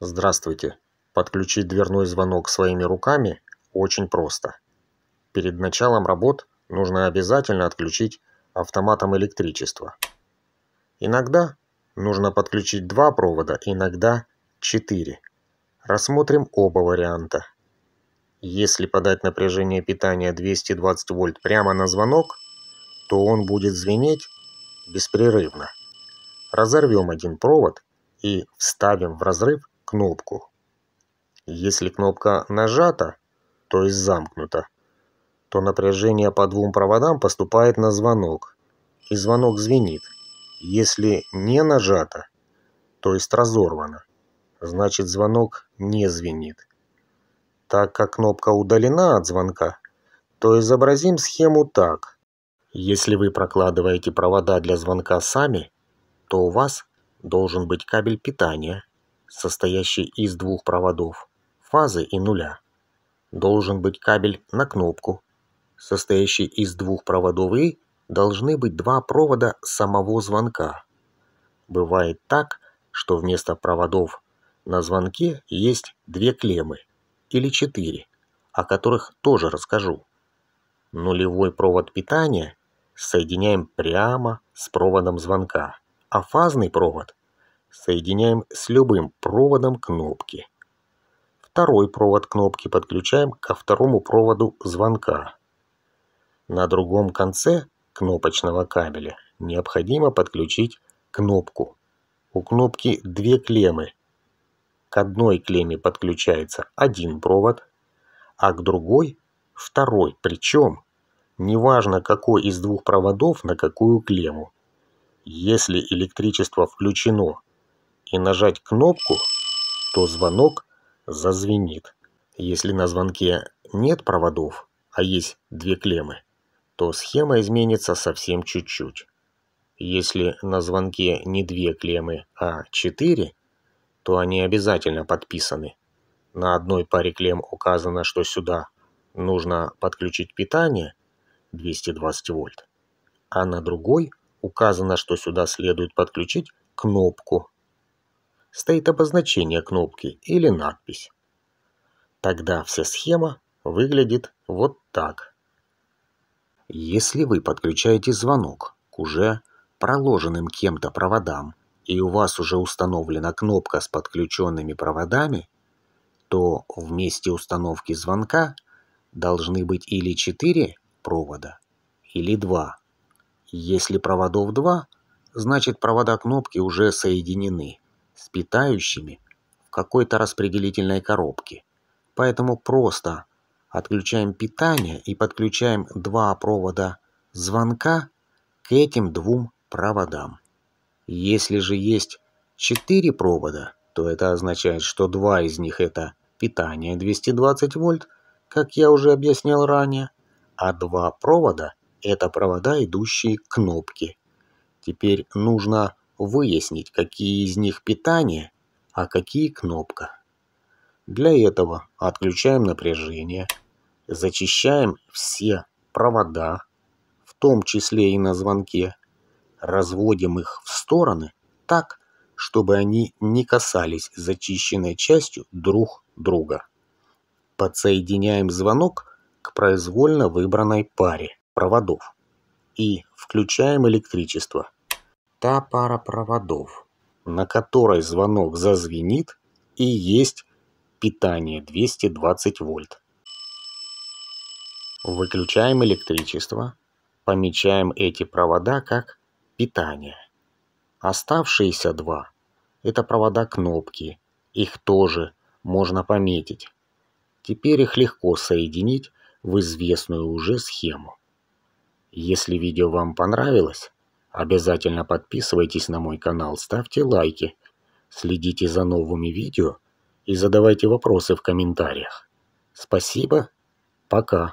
Здравствуйте. Подключить дверной звонок своими руками очень просто. Перед началом работ нужно обязательно отключить автоматом электричество. Иногда нужно подключить два провода, иногда четыре. Рассмотрим оба варианта. Если подать напряжение питания 220 вольт прямо на звонок, то он будет звенеть беспрерывно. Разорвем один провод и вставим в разрыв кнопку. Если кнопка нажата, то есть замкнута, то напряжение по двум проводам поступает на звонок, и звонок звенит. Если не нажата, то есть разорвана, значит звонок не звенит. Так как кнопка удалена от звонка, то изобразим схему так. Если вы прокладываете провода для звонка сами, то у вас должен быть кабель питания, состоящий из двух проводов, фазы и нуля. Должен быть кабель на кнопку, состоящий из двух проводов и должны быть два провода самого звонка. Бывает так, что вместо проводов на звонке есть две клеммы или четыре, о которых тоже расскажу. Нулевой провод питания соединяем прямо с проводом звонка, а фазный провод Соединяем с любым проводом кнопки. Второй провод кнопки подключаем ко второму проводу звонка. На другом конце кнопочного кабеля необходимо подключить кнопку. У кнопки две клеммы. К одной клемме подключается один провод, а к другой – второй. Причем, неважно какой из двух проводов на какую клемму. Если электричество включено и нажать кнопку, то звонок зазвенит. Если на звонке нет проводов, а есть две клеммы, то схема изменится совсем чуть-чуть. Если на звонке не две клеммы, а четыре, то они обязательно подписаны. На одной паре клемм указано, что сюда нужно подключить питание 220 вольт, а на другой указано, что сюда следует подключить кнопку стоит обозначение кнопки или надпись. Тогда вся схема выглядит вот так. Если вы подключаете звонок к уже проложенным кем-то проводам, и у вас уже установлена кнопка с подключенными проводами, то в месте установки звонка должны быть или 4 провода, или 2. Если проводов 2, значит провода кнопки уже соединены с питающими в какой-то распределительной коробке. Поэтому просто отключаем питание и подключаем два провода звонка к этим двум проводам. Если же есть четыре провода, то это означает, что два из них это питание 220 вольт, как я уже объяснял ранее, а два провода – это провода, идущие к кнопке. Теперь нужно выяснить, какие из них питание, а какие кнопка. Для этого отключаем напряжение, зачищаем все провода, в том числе и на звонке, разводим их в стороны так, чтобы они не касались зачищенной частью друг друга. Подсоединяем звонок к произвольно выбранной паре проводов и включаем электричество – та пара проводов, на которой звонок зазвенит и есть питание 220 вольт. Выключаем электричество, помечаем эти провода как питание. Оставшиеся два – это провода кнопки, их тоже можно пометить. Теперь их легко соединить в известную уже схему. Если видео вам понравилось, Обязательно подписывайтесь на мой канал, ставьте лайки, следите за новыми видео и задавайте вопросы в комментариях. Спасибо, пока.